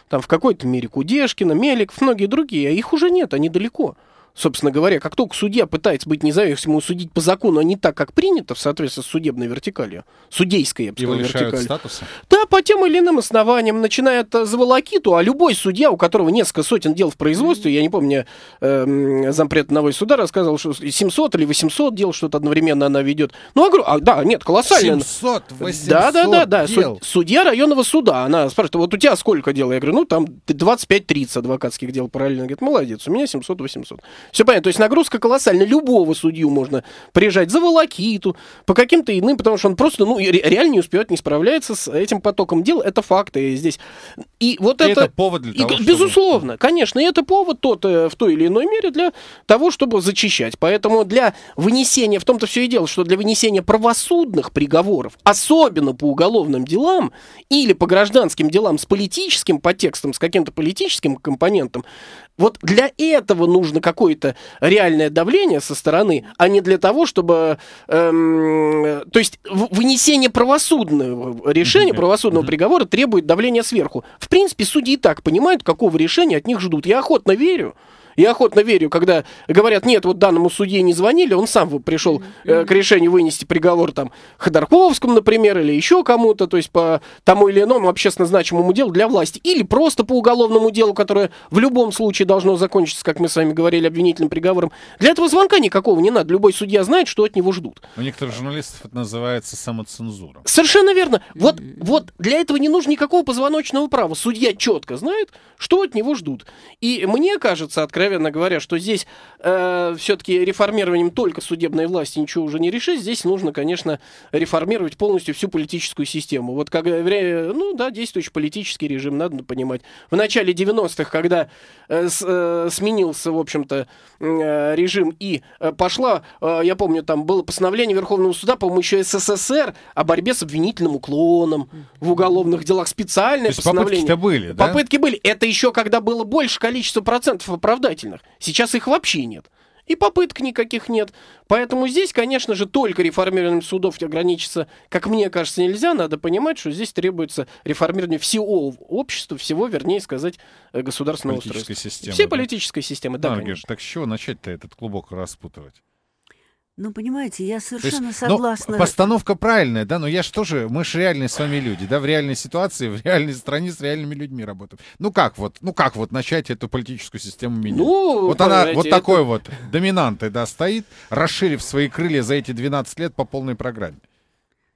там в какой-то мере Кудешкина, Меликов, многие другие, а их уже нет, они далеко собственно говоря, как только судья пытается быть независимым ему судить по закону, а не так, как принято, в соответствии с судебной вертикалью, судейской, я бы сказал, вертикалью. статуса? Да, по тем или иным основаниям, начиная от э, заволокиту, а любой судья, у которого несколько сотен дел в производстве, я не помню, э, зампред одного из суда рассказывал, что 700 или 800 дел что-то одновременно она ведет. Ну, я а, да, нет, колоссально. 700, 800 Да, да, да, да, дел. судья районного суда, она спрашивает, вот у тебя сколько дел? Я говорю, ну, там 25-30 адвокатских дел параллельно. говорит, молодец, у меня 700-800. Все понятно. То есть нагрузка колоссальная. Любого судью можно прижать за волокиту, по каким-то иным, потому что он просто ну, реально не успевает, не справляется с этим потоком дел. Это факты здесь. И вот и это... это повод для и, того, чтобы... Безусловно, конечно. И это повод тот э, в той или иной мере для того, чтобы зачищать. Поэтому для вынесения, в том-то все и дело, что для вынесения правосудных приговоров, особенно по уголовным делам или по гражданским делам с политическим подтекстом, с каким-то политическим компонентом, вот для этого нужно какое-то реальное давление со стороны, а не для того, чтобы... Эм, то есть вынесение правосудного решения, правосудного приговора требует давления сверху. В принципе, судьи и так понимают, какого решения от них ждут. Я охотно верю, я охотно верю, когда говорят, нет, вот данному судье не звонили, он сам пришел э, к решению вынести приговор там Ходорковскому, например, или еще кому-то, то есть по тому или иному общественно значимому делу для власти, или просто по уголовному делу, которое в любом случае должно закончиться, как мы с вами говорили, обвинительным приговором. Для этого звонка никакого не надо. Любой судья знает, что от него ждут. У некоторых журналистов это называется самоцензура. Совершенно верно. Вот, вот для этого не нужно никакого позвоночного права. Судья четко знает, что от него ждут. И мне кажется, откровенно откровенно говоря, что здесь э, все-таки реформированием только судебной власти ничего уже не решить. Здесь нужно, конечно, реформировать полностью всю политическую систему. Вот как, ну да, действующий политический режим, надо понимать. В начале 90-х, когда э, с, э, сменился, в общем-то, э, режим и э, пошла, э, я помню, там было постановление Верховного суда, по-моему, еще СССР о борьбе с обвинительным уклоном в уголовных делах. Специальное То есть постановление. Попытки-то были, да? Попытки были. Это еще когда было больше количества процентов оправдать вспомогательных. Сейчас их вообще нет. И попыток никаких нет. Поэтому здесь, конечно же, только реформированием судов ограничиться, как мне кажется, нельзя. Надо понимать, что здесь требуется реформирование всего общества, всего, вернее сказать, э, государственного устройства. Системы, Все да? политической системы, да, да Геш, так с чего начать-то этот клубок распутывать? Ну, понимаете, я совершенно есть, ну, согласна. Ну, постановка правильная, да, но я же тоже, мы же реальные с вами люди, да, в реальной ситуации, <laughs> в реальной стране с реальными людьми работаем. Ну как вот, ну как вот начать эту политическую систему менять? Ну, вот она, вот такой вот доминантой, да, стоит, расширив свои крылья за эти 12 лет по полной программе.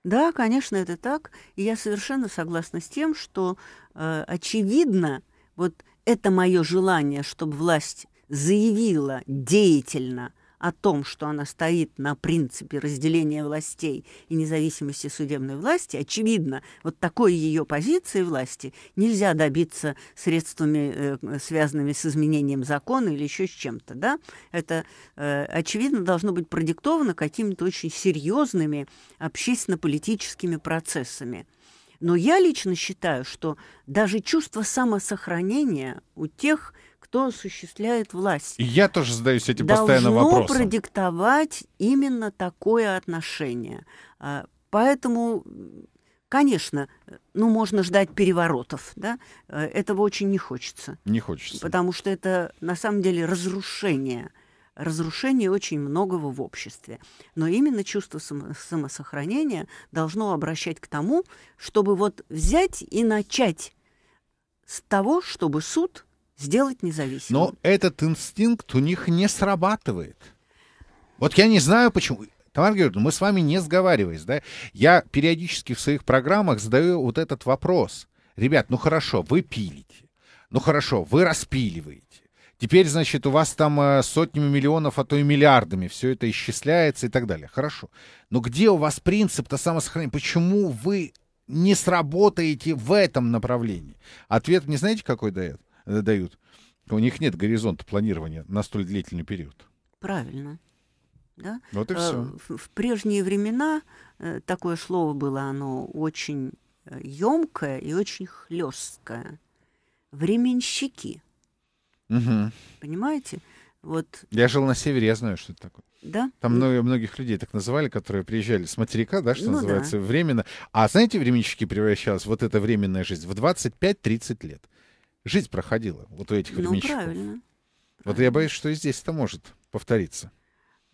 Да, конечно, это так. И я совершенно согласна с тем, что э, очевидно, вот это мое желание, чтобы власть заявила деятельно – о том, что она стоит на принципе разделения властей и независимости судебной власти, очевидно, вот такой ее позиции власти нельзя добиться средствами, э, связанными с изменением закона или еще с чем-то. Да? Это, э, очевидно, должно быть продиктовано какими-то очень серьезными общественно-политическими процессами. Но я лично считаю, что даже чувство самосохранения у тех, кто осуществляет власть. И я тоже задаюсь этим Должно постоянно вопросом. Должно продиктовать именно такое отношение. А, поэтому, конечно, ну, можно ждать переворотов, да? А, этого очень не хочется. Не хочется. Потому что это, на самом деле, разрушение разрушение очень многого в обществе. Но именно чувство самосохранения должно обращать к тому, чтобы вот взять и начать с того, чтобы суд сделать независимым. Но этот инстинкт у них не срабатывает. Вот я не знаю почему. Тамара Георгиевна, мы с вами не сговариваясь, да? Я периодически в своих программах задаю вот этот вопрос. Ребят, ну хорошо, вы пилите. Ну хорошо, вы распиливаете. Теперь, значит, у вас там э, сотнями миллионов, а то и миллиардами все это исчисляется и так далее. Хорошо. Но где у вас принцип-то самосохранения? Почему вы не сработаете в этом направлении? Ответ, не знаете, какой дает? Э, дают. У них нет горизонта планирования на столь длительный период. Правильно. Да? Вот и э, все. В, в прежние времена э, такое слово было, оно очень емкое и очень хлесткое. Временщики. Угу. Понимаете? Вот. Я жил на севере, я знаю, что это такое. Да? Там много, многих людей так называли, которые приезжали с материка, да, что ну, называется, да. временно. А знаете, временщики превращалась вот эта временная жизнь в 25-30 лет жизнь проходила вот у этих ну, временщиков. Ну, правильно. Вот я боюсь, что и здесь это может повториться.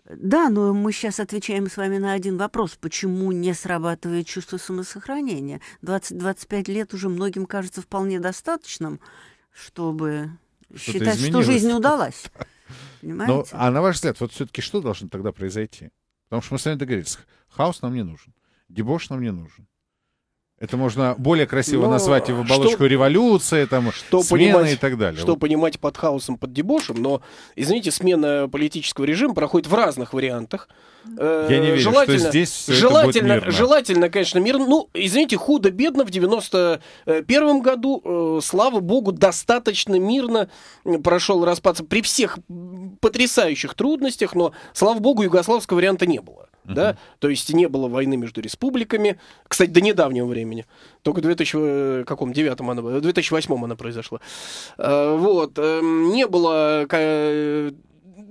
Да, но мы сейчас отвечаем с вами на один вопрос. Почему не срабатывает чувство самосохранения? 20-25 лет уже многим кажется вполне достаточным, чтобы что считать, что жизнь удалась. <laughs> Понимаете? Но, а на ваш взгляд, вот все-таки что должно тогда произойти? Потому что мы с вами договорились, хаос нам не нужен, дебош нам не нужен. Это можно более красиво Но назвать его оболочку что, революции, там, что смена понимать, и так далее. Что понимать под хаосом, под дебошем, но, извините, смена политического режима проходит в разных вариантах. Э, Я не верю, желательно, что здесь все желательно, это будет мирно. желательно, конечно, мирно. Ну, извините, худо-бедно в 91 году, э, слава богу, достаточно мирно прошел распад при всех потрясающих трудностях, но, слава богу, югославского варианта не было. Uh -huh. Да? То есть не было войны между республиками, кстати, до недавнего времени. Только в 2009 э, она, в 2008 она произошла. Вот. Эм, не было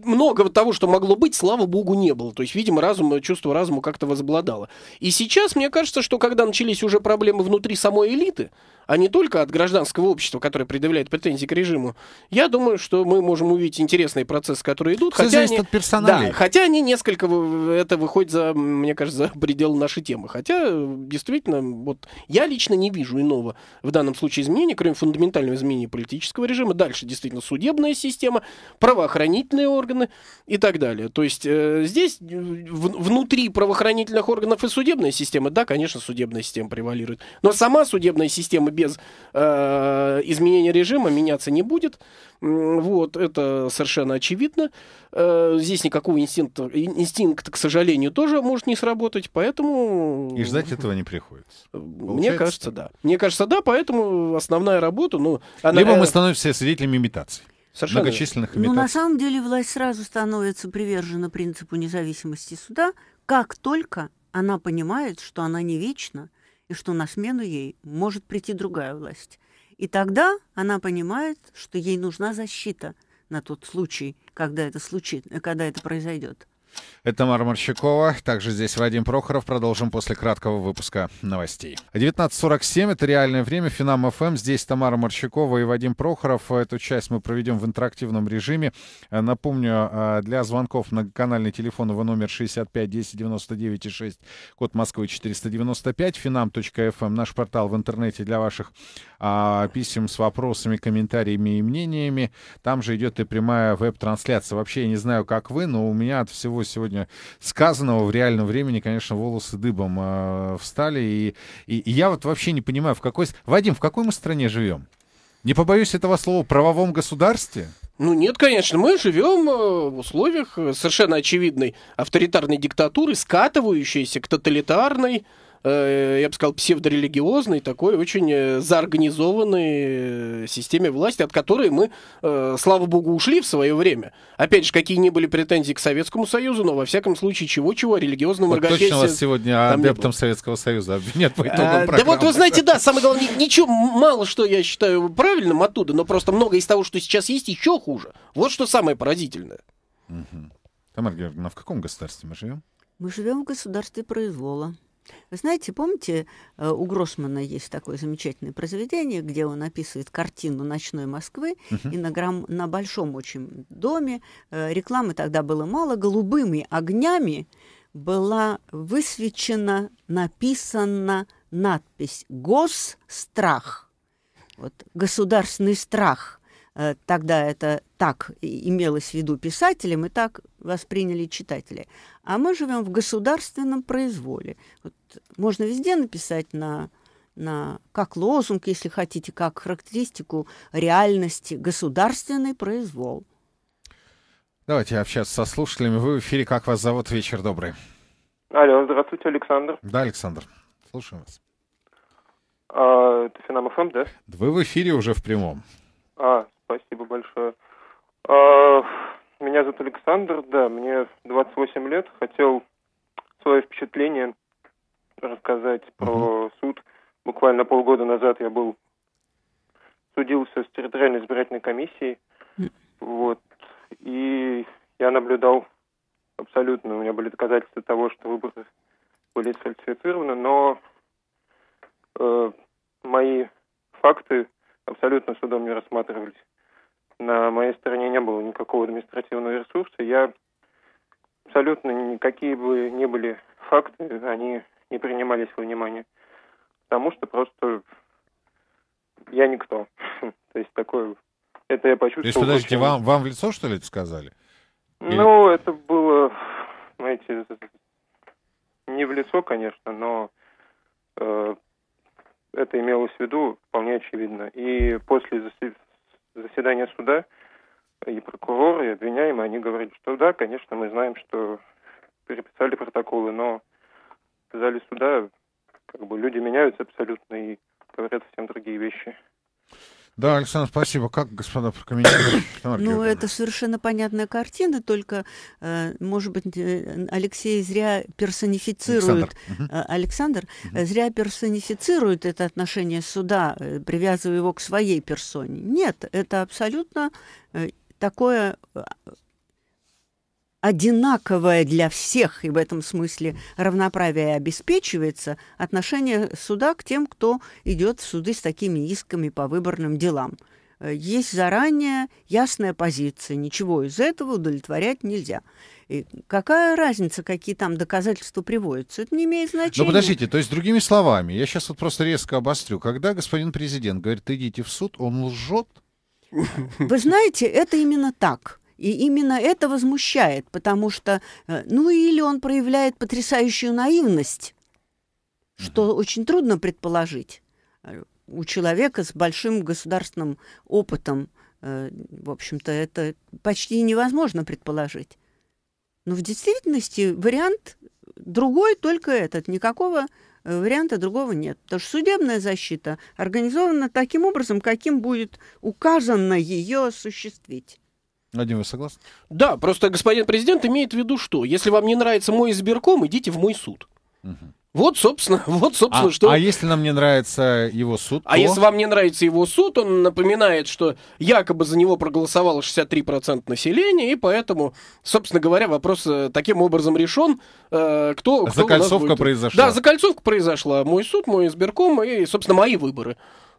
много того, что могло быть, слава богу, не было. То есть, видимо, разум, чувство разума как-то возобладало. И сейчас, мне кажется, что когда начались уже проблемы внутри самой элиты, а не только от гражданского общества, которое предъявляет претензии к режиму, я думаю, что мы можем увидеть интересные процессы, которые идут. Все хотя зависит они, от персонала. Да, хотя они несколько, это выходит за, мне кажется, за предел нашей темы. Хотя, э, действительно, вот я лично не вижу иного в данном случае изменения, кроме фундаментального изменения политического режима. Дальше, действительно, судебная система, правоохранительные органы и так далее. То есть э, здесь э, в, внутри правоохранительных органов и судебной системы, да, конечно, судебная система превалирует. Но сама судебная система без э, изменения режима меняться не будет. Вот, это совершенно очевидно. Э, здесь никакого инстинкта, инстинкта, к сожалению, тоже может не сработать, поэтому... И ждать этого не приходится. Э, Получается, Мне кажется, так? да. Мне кажется, да, поэтому основная работа... Ну, она... Либо мы э, становимся свидетелями имитаций. Совершенно многочисленных имитаций. Ну, на самом деле власть сразу становится привержена принципу независимости суда, как только она понимает, что она не вечна, и что на смену ей может прийти другая власть. И тогда она понимает, что ей нужна защита на тот случай, когда это, случится, когда это произойдет. Это Тамара Марщакова. Также здесь Вадим Прохоров. Продолжим после краткого выпуска новостей. 19.47. Это реальное время. Финам ФМ. Эм. Здесь Тамара Марщакова и Вадим Прохоров. Эту часть мы проведем в интерактивном режиме. Э, напомню, э, для звонков на многоканальный телефоновый номер 65 10 99 6, код Москвы 495, finam.fm, эм. наш портал в интернете для ваших а, писем с вопросами, комментариями и мнениями. Там же идет и прямая веб-трансляция. Вообще, я не знаю, как вы, но у меня от всего сегодня сказанного в реальном времени, конечно, волосы дыбом э, встали. И, и, и я вот вообще не понимаю, в какой... Вадим, в какой мы стране живем? Не побоюсь этого слова, правовом государстве? Ну нет, конечно, мы живем э, в условиях э, совершенно очевидной авторитарной диктатуры, скатывающейся к тоталитарной, Э, я бы сказал, псевдорелигиозной, такой очень э, заорганизованной э, системе власти, от которой мы, слава богу, ушли в свое время. Опять же, какие ни были претензии к Советскому Союзу, но во всяком случае, чего-чего, религиозного вот мрагофесия... Точно вас сегодня адептом Советского Союза обвинят по итогам а, программы. Да вот вы знаете, да, самое главное, ничего, мало что я считаю правильным оттуда, но просто много из того, что сейчас есть, еще хуже. Вот что самое поразительное. Угу. Тамара Георгиевна, а в каком государстве мы живем? Мы живем в государстве произвола. Вы знаете, помните, э, у Гросмана есть такое замечательное произведение, где он описывает картину ночной Москвы, угу. и на, грам... на большом очень доме э, рекламы тогда было мало, голубыми огнями была высвечена, написана надпись «Госстрах». Вот, государственный страх. Э, тогда это так имелось в виду писателем, и так восприняли читатели. А мы живем в государственном произволе. Вот можно везде написать на, на, как лозунг, если хотите, как характеристику реальности государственный произвол. Давайте общаться со слушателями. Вы в эфире «Как вас зовут?» Вечер добрый. Алло, здравствуйте, Александр. Да, Александр, слушаем вас. А, это Финам ФМ, да? Вы в эфире уже в прямом. А, спасибо большое. А, меня зовут Александр, да, мне 28 лет. Хотел свое впечатление рассказать угу. про суд. Буквально полгода назад я был судился с территориальной избирательной комиссией. Mm. Вот. И я наблюдал абсолютно, у меня были доказательства того, что выборы были сфальсифицированы, но э, мои факты абсолютно судом не рассматривались на моей стороне не было никакого административного ресурса. Я абсолютно никакие бы не были факты, они не принимались во внимание. Потому что просто я никто. <laughs> То есть такое... Это я почувствовал... То есть, подождите, очень... вам, вам в лицо, что ли, это сказали? Или... Ну, это было, знаете, не в лицо, конечно, но э, это имелось в виду вполне очевидно. И после заседание суда, и прокурор, и обвиняемый, они говорили, что да, конечно, мы знаем, что переписали протоколы, но в зале суда как бы люди меняются абсолютно и говорят совсем другие вещи. Да, Александр, спасибо. Как, господа, прокомментируете? <coughs> Ну, это совершенно понятная картина, только, э, может быть, э, Алексей зря персонифицирует... Александр, э, Александр зря персонифицирует это отношение суда, привязывая его к своей персоне. Нет, это абсолютно такое одинаковое для всех, и в этом смысле равноправие обеспечивается, отношение суда к тем, кто идет в суды с такими исками по выборным делам. Э, есть заранее ясная позиция, ничего из этого удовлетворять нельзя. И какая разница, какие там доказательства приводятся? Это не имеет значения. Ну, подождите, то есть, другими словами, я сейчас вот просто резко обострю. Когда господин президент говорит, идите в суд, он лжет? <laughs> Вы знаете, это именно так. И именно это возмущает, потому что, э, ну или он проявляет потрясающую наивность, что mm-hmm. очень трудно предположить э, у человека с большим государственным опытом. Э, в общем-то, это почти невозможно предположить. Но в действительности вариант другой, только этот. Никакого варианта другого нет. Потому что судебная защита организована таким образом, каким будет указано ее осуществить. Владимир, вы согласны? Да, просто господин президент имеет в виду, что если вам не нравится мой избирком, идите в мой суд. Угу. Вот, собственно, <laughs> вот, собственно, а, что... А если нам не нравится его суд, А если вам не нравится его суд, он напоминает, что якобы за него проголосовало 63% населения, и поэтому, собственно говоря, вопрос э, таким образом решен. Э, кто, кто Закольцовка будет... произошла. Да, закольцовка произошла. Мой суд, мой избирком и, собственно, мои выборы.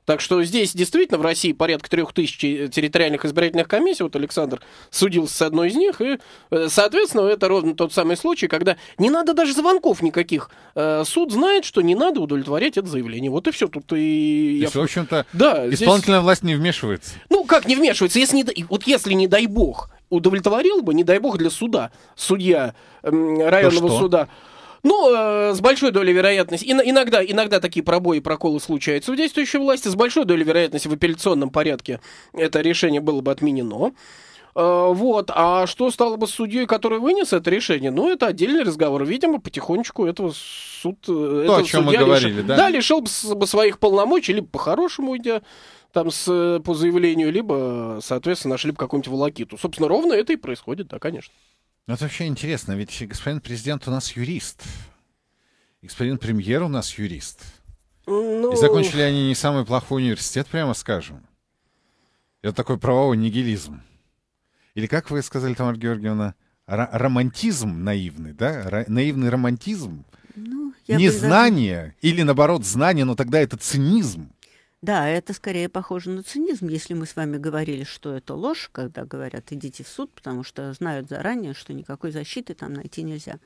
Так что здесь действительно в России порядка трех тысяч э, территориальных избирательных комиссий. Вот Александр судился с одной из них. И, э, соответственно, это ровно тот самый случай, когда не надо даже звонков никаких. Э, суд знает, что не надо удовлетворять это заявление. Вот и все. Тут и... То есть, в общем-то, да, исполнительная здесь... власть не вмешивается. Ну, как не вмешивается? Если не... Вот если, не дай бог, удовлетворил бы, не дай бог, для суда, судья эм, районного суда, ну, э, с большой долей вероятности. Ин- иногда, иногда такие пробои и проколы случаются в действующей власти. С большой долей вероятности в апелляционном порядке это решение было бы отменено. Э, вот. А что стало бы с судьей, который вынес это решение? Ну, это отдельный разговор. Видимо, потихонечку этого суд... Э, То, этого о чем мы говорили, лишил, да? Да, лишил бы своих полномочий, либо по-хорошему уйдя там с, по заявлению, либо, соответственно, нашли бы какую-нибудь волокиту. Собственно, ровно это и происходит, да, конечно. Ну, это вообще интересно, ведь господин президент у нас юрист. Господин премьер у нас юрист. Ну... И закончили они не самый плохой университет, прямо скажем. Это такой правовой нигилизм. Или как вы сказали, Тамара Георгиевна, романтизм наивный, да? Ра наивный романтизм? Ну, Незнание даже... или, наоборот, знание, но тогда это цинизм. Да, это скорее похоже на цинизм, если мы с вами говорили, что это ложь, когда говорят, идите в суд, потому что знают заранее, что никакой защиты там найти нельзя.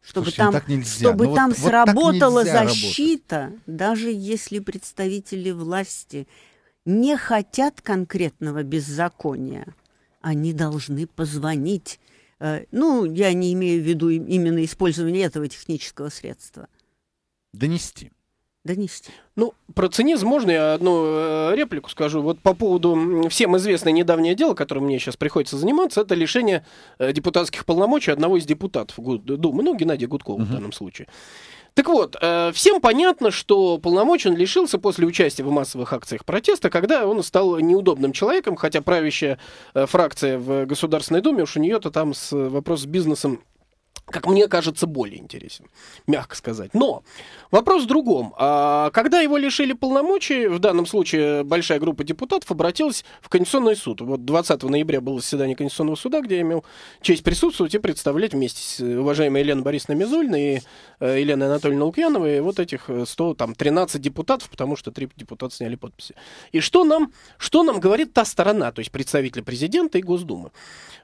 Чтобы Слушай, ну там, так нельзя. чтобы ну, там вот, сработала вот защита, работать. даже если представители власти не хотят конкретного беззакония, они должны позвонить. Э, ну, я не имею в виду именно использование этого технического средства. Донести донести. Ну, про цинизм можно я одну э, реплику скажу. Вот по поводу всем известное недавнее дело, которым мне сейчас приходится заниматься, это лишение э, депутатских полномочий одного из депутатов Думы, ну, Геннадия Гудкова угу. в данном случае. Так вот, э, всем понятно, что полномочий он лишился после участия в массовых акциях протеста, когда он стал неудобным человеком, хотя правящая фракция в Государственной Думе, уж у нее-то там с, вопрос с бизнесом как мне кажется, более интересен, мягко сказать. Но вопрос в другом. А, когда его лишили полномочий, в данном случае большая группа депутатов обратилась в Конституционный суд. Вот 20 ноября было заседание Конституционного суда, где я имел честь присутствовать и представлять вместе с э, уважаемой Еленой Борисовной Мизульной и э, Еленой Анатольевной Лукьяновой вот этих 113 э, депутатов, потому что три депутата сняли подписи. И что нам, что нам говорит та сторона, то есть представители президента и Госдумы?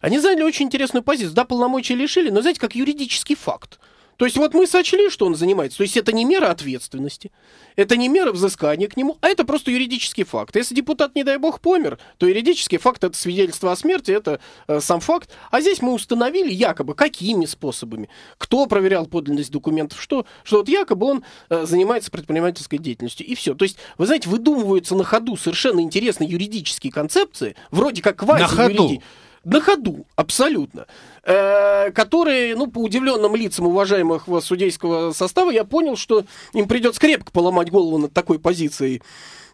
Они заняли очень интересную позицию. Да, полномочия лишили, но знаете, как юрист юридический факт. То есть вот мы сочли, что он занимается. То есть это не мера ответственности, это не мера взыскания к нему, а это просто юридический факт. Если депутат, не дай бог, помер, то юридический факт это свидетельство о смерти, это э, сам факт. А здесь мы установили якобы какими способами, кто проверял подлинность документов, что, что вот якобы он э, занимается предпринимательской деятельностью и все. То есть вы знаете, выдумываются на ходу совершенно интересные юридические концепции, вроде как квази на ходу на ходу, абсолютно, э, которые, ну, по удивленным лицам уважаемых уважаемого судейского состава, я понял, что им придется крепко поломать голову над такой позицией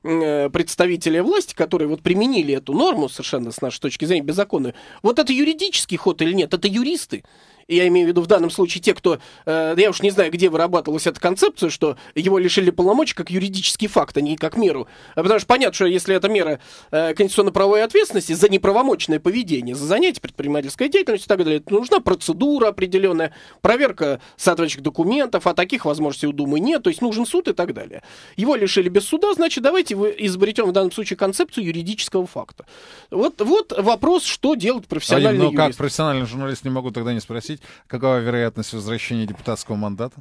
э, представителя власти, которые вот применили эту норму совершенно с нашей точки зрения беззаконную. Вот это юридический ход или нет? Это юристы я имею в виду в данном случае те, кто, э, я уж не знаю, где вырабатывалась эта концепция, что его лишили полномочий как юридический факт, а не как меру. А потому что понятно, что если это мера э, конституционно-правовой ответственности за неправомочное поведение, за занятие предпринимательской деятельностью и так далее, то нужна процедура определенная, проверка соответствующих документов, а таких возможностей у Думы нет, то есть нужен суд и так далее. Его лишили без суда, значит, давайте вы изобретем в данном случае концепцию юридического факта. Вот, вот вопрос, что делать профессиональный а, но ну как профессиональный журналист не могу тогда не спросить, обсудить. Какова вероятность возвращения депутатского мандата?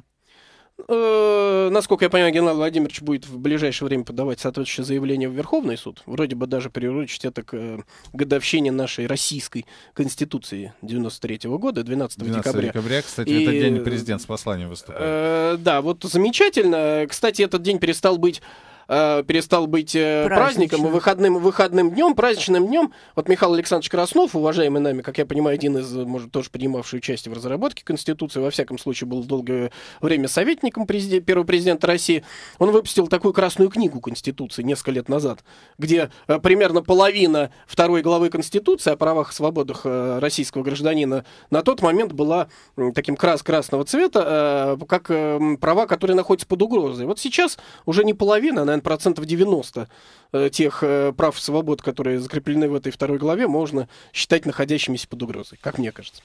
Э, насколько я понимаю, Геннадий Владимирович будет в ближайшее время подавать соответствующее заявление в Верховный суд. Вроде бы даже приурочить это к э, годовщине нашей российской конституции 93 -го года, 12, 12 декабря. декабря, кстати, И... это день э, президент с посланием выступает. Да, вот замечательно. Кстати, этот день перестал быть э, перестал быть э, праздником и выходным, выходным днем, праздничным днем. Вот Михаил Александрович Краснов, уважаемый нами, как я понимаю, один из, может, тоже принимавший участие в разработке Конституции, во всяком случае, был долгое время советником президент, первого президента России, он выпустил такую красную книгу Конституции несколько лет назад, где э, примерно половина второй главы Конституции о правах и свободах э, российского гражданина на тот момент была э, таким крас красного цвета, э, как э, права, которые находятся под угрозой. Вот сейчас уже не половина, она наверное, процентов 90 э, тех э, прав и свобод, которые закреплены в этой второй главе, можно считать находящимися под угрозой, как мне кажется.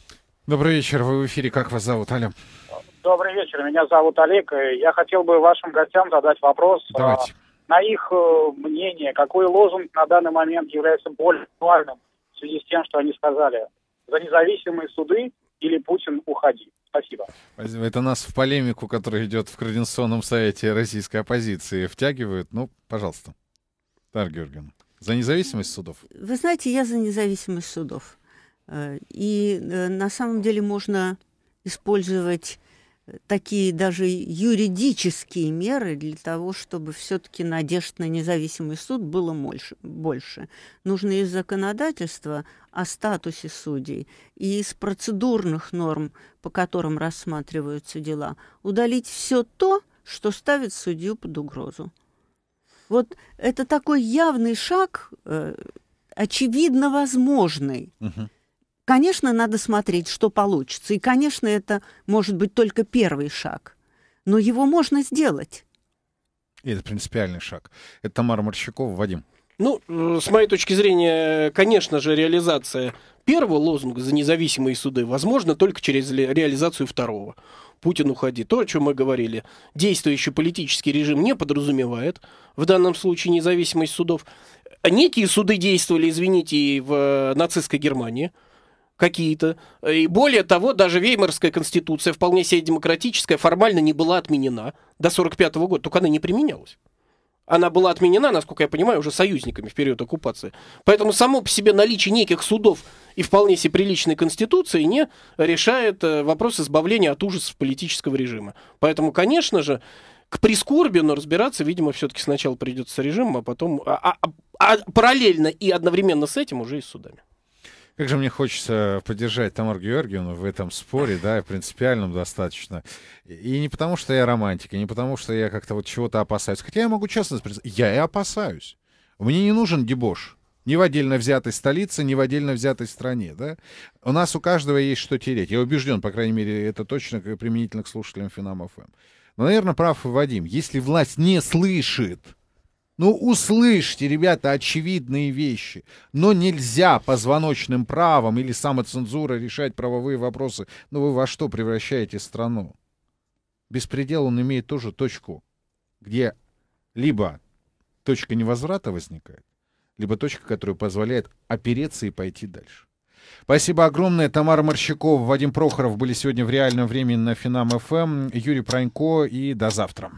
Добрый вечер, вы в эфире. Как вас зовут, Аля? Добрый вечер, меня зовут Олег. Э, я хотел бы вашим гостям задать вопрос. А, Давайте. На их мнение, какой лозунг на данный момент является более актуальным в связи с тем, что они сказали? За независимые суды или Путин, уходи. Спасибо. Это нас в полемику, которая идет в Координационном совете российской оппозиции, втягивают. Ну, пожалуйста. Тар Георгиевна, за независимость судов? Вы знаете, я за независимость судов. Э, и э, на самом деле можно использовать такие даже юридические меры для того, чтобы все-таки надежд на независимый суд было больше. больше. Нужно из законодательства о статусе судей и из процедурных норм, по которым рассматриваются дела, удалить все то, что ставит судью под угрозу. Вот это такой явный шаг, э, очевидно возможный. Угу. Конечно, надо смотреть, что получится. И, конечно, это может быть только первый шаг. Но его можно сделать. И это принципиальный шаг. Это Тамара Морщакова, Вадим. Ну, э, с моей точки зрения, конечно же, реализация первого лозунга за независимые суды возможна только через реализацию второго. Путин, уходи. То, о чем мы говорили, действующий политический режим не подразумевает, в данном случае, независимость судов. Некие суды действовали, извините, и в э, нацистской Германии – какие-то. Э, и более того, даже Веймарская конституция, вполне себе демократическая, формально не была отменена до 1945 -го года, только она не применялась. Она была отменена, насколько я понимаю, уже союзниками в период оккупации. Поэтому само по себе наличие неких судов и вполне себе приличной конституции не решает э, вопрос избавления от ужасов политического режима. Поэтому, конечно же, к прискорби, но разбираться, видимо, все-таки сначала придется с режимом, а потом а, а, а параллельно и одновременно с этим уже и с судами. Как же мне хочется поддержать Тамару Георгиевну в этом споре, да, принципиальном достаточно. И не потому, что я романтик, и не потому, что я как-то вот чего-то опасаюсь. Хотя я могу честно сказать, я и опасаюсь. Мне не нужен дебош. Ни в отдельно взятой столице, ни в отдельно взятой стране. Да? У нас у каждого есть что тереть. Я убежден, по крайней мере, это точно применительно к слушателям Финам ФМ. Эм. Но, наверное, прав Вадим. Если власть не слышит ну, услышьте, ребята, очевидные вещи. Но нельзя позвоночным правом или самоцензура решать правовые вопросы. Но ну, вы во что превращаете страну? Беспредел, он имеет тоже точку, где либо точка невозврата возникает, либо точка, которая позволяет опереться и пойти дальше. Спасибо огромное. Тамара Морщакова, Вадим Прохоров были сегодня в реальном времени на Финам-ФМ. Юрий Пронько и до завтра.